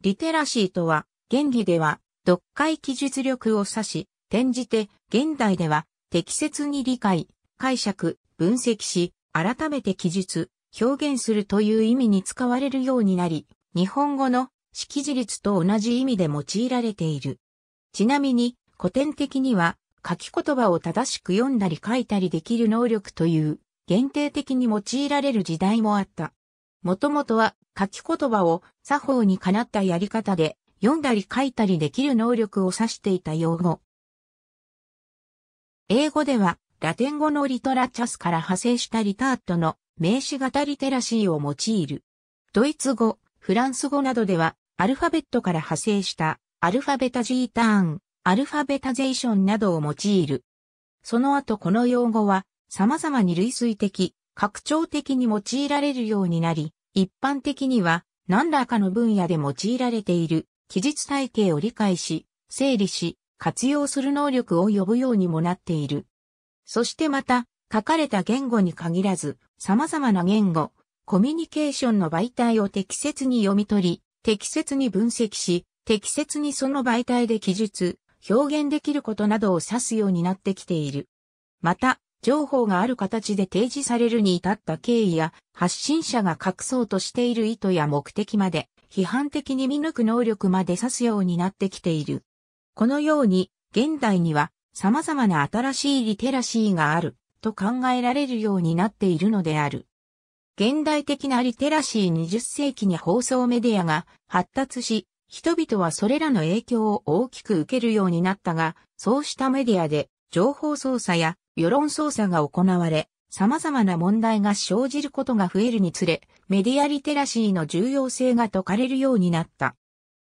リテラシーとは、原理では、読解記述力を指し、転じて、現代では、適切に理解、解釈、分析し、改めて記述、表現するという意味に使われるようになり、日本語の識字率と同じ意味で用いられている。ちなみに、古典的には、書き言葉を正しく読んだり書いたりできる能力という、限定的に用いられる時代もあった。もともとは、書き言葉を作法にかなったやり方で読んだり書いたりできる能力を指していた用語。英語ではラテン語のリトラチャスから派生したリタートの名詞型リテラシーを用いる。ドイツ語、フランス語などではアルファベットから派生したアルファベタジーターン、アルファベタゼーションなどを用いる。その後この用語は様々に類推的、拡張的に用いられるようになり、一般的には何らかの分野で用いられている記述体系を理解し、整理し、活用する能力を呼ぶようにもなっている。そしてまた、書かれた言語に限らず、様々な言語、コミュニケーションの媒体を適切に読み取り、適切に分析し、適切にその媒体で記述、表現できることなどを指すようになってきている。また、情報がある形で提示されるに至った経緯や、発信者が隠そうとしている意図や目的まで、批判的に見抜く能力まで指すようになってきている。このように、現代には様々な新しいリテラシーがあると考えられるようになっているのである。現代的なリテラシー20世紀に放送メディアが発達し、人々はそれらの影響を大きく受けるようになったが、そうしたメディアで情報操作や世論操作が行われ、様々な問題が生じることが増えるにつれ、メディアリテラシーの重要性が解かれるようになった。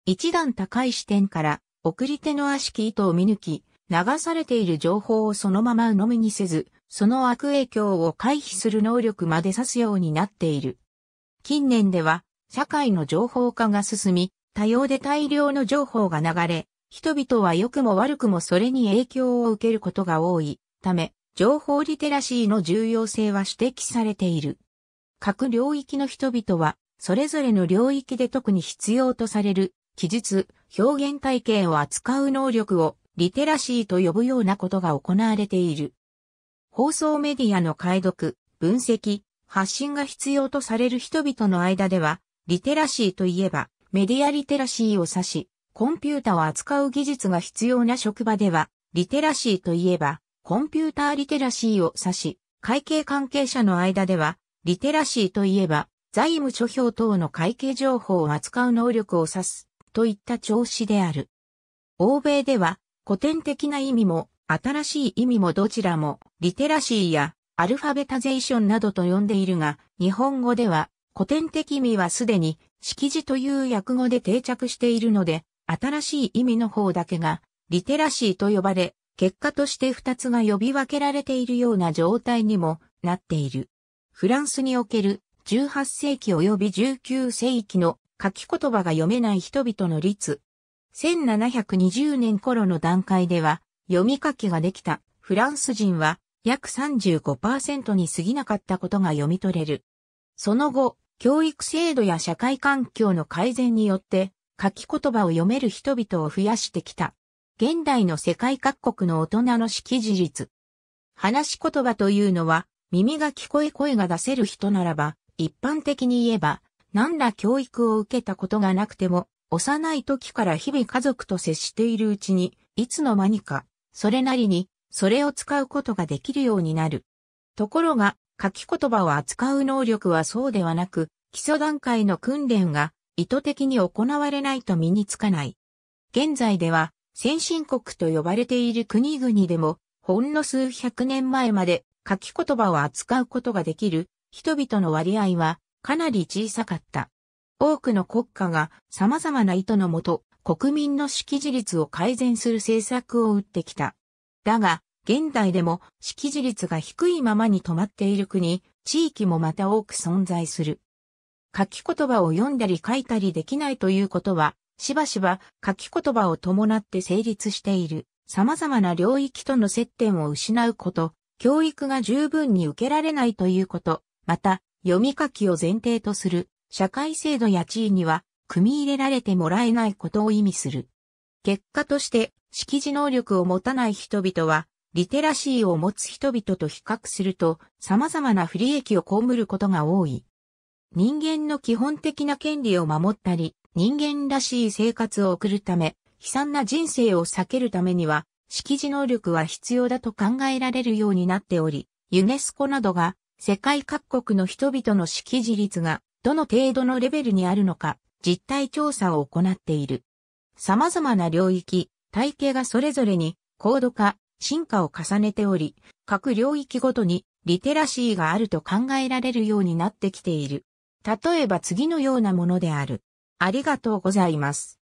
一段高い視点から、送り手の悪しき意図を見抜き、流されている情報をそのまま鵜呑みにせず、その悪影響を回避する能力まで指すようになっている。近年では、社会の情報化が進み、多様で大量の情報が流れ、人々は良くも悪くもそれに影響を受けることが多いため、情報リテラシーの重要性は指摘されている。各領域の人々は、それぞれの領域で特に必要とされる、記述、表現体系を扱う能力を、リテラシーと呼ぶようなことが行われている。放送メディアの解読、分析、発信が必要とされる人々の間では、リテラシーといえば、メディアリテラシーを指し、コンピュータを扱う技術が必要な職場では、リテラシーといえば、コンピューターリテラシーを指し、会計関係者の間では、リテラシーといえば、財務諸表等の会計情報を扱う能力を指す、といった調子である。欧米では、古典的な意味も、新しい意味もどちらも、リテラシーや、アルファベタゼーションなどと呼んでいるが、日本語では、古典的意味はすでに、識字という訳語で定着しているので、新しい意味の方だけが、リテラシーと呼ばれ、結果として二つが呼び分けられているような状態にもなっている。フランスにおける18世紀及び19世紀の書き言葉が読めない人々の率。1720年頃の段階では読み書きができたフランス人は約35%に過ぎなかったことが読み取れる。その後、教育制度や社会環境の改善によって書き言葉を読める人々を増やしてきた。現代の世界各国の大人の識字率。話し言葉というのは、耳が聞こえ声が出せる人ならば、一般的に言えば、何ら教育を受けたことがなくても、幼い時から日々家族と接しているうちに、いつの間にか、それなりに、それを使うことができるようになる。ところが、書き言葉を扱う能力はそうではなく、基礎段階の訓練が意図的に行われないと身につかない。現在では、先進国と呼ばれている国々でも、ほんの数百年前まで書き言葉を扱うことができる人々の割合はかなり小さかった。多くの国家が様々な意図のもと国民の識字率を改善する政策を打ってきた。だが、現代でも識字率が低いままに止まっている国、地域もまた多く存在する。書き言葉を読んだり書いたりできないということは、しばしば書き言葉を伴って成立している様々な領域との接点を失うこと、教育が十分に受けられないということ、また読み書きを前提とする社会制度や地位には組み入れられてもらえないことを意味する。結果として識字能力を持たない人々はリテラシーを持つ人々と比較すると様々な不利益を被ることが多い。人間の基本的な権利を守ったり、人間らしい生活を送るため、悲惨な人生を避けるためには、識字能力は必要だと考えられるようになっており、ユネスコなどが世界各国の人々の識字率がどの程度のレベルにあるのか実態調査を行っている。様々な領域、体系がそれぞれに高度化、進化を重ねており、各領域ごとにリテラシーがあると考えられるようになってきている。例えば次のようなものである。ありがとうございます。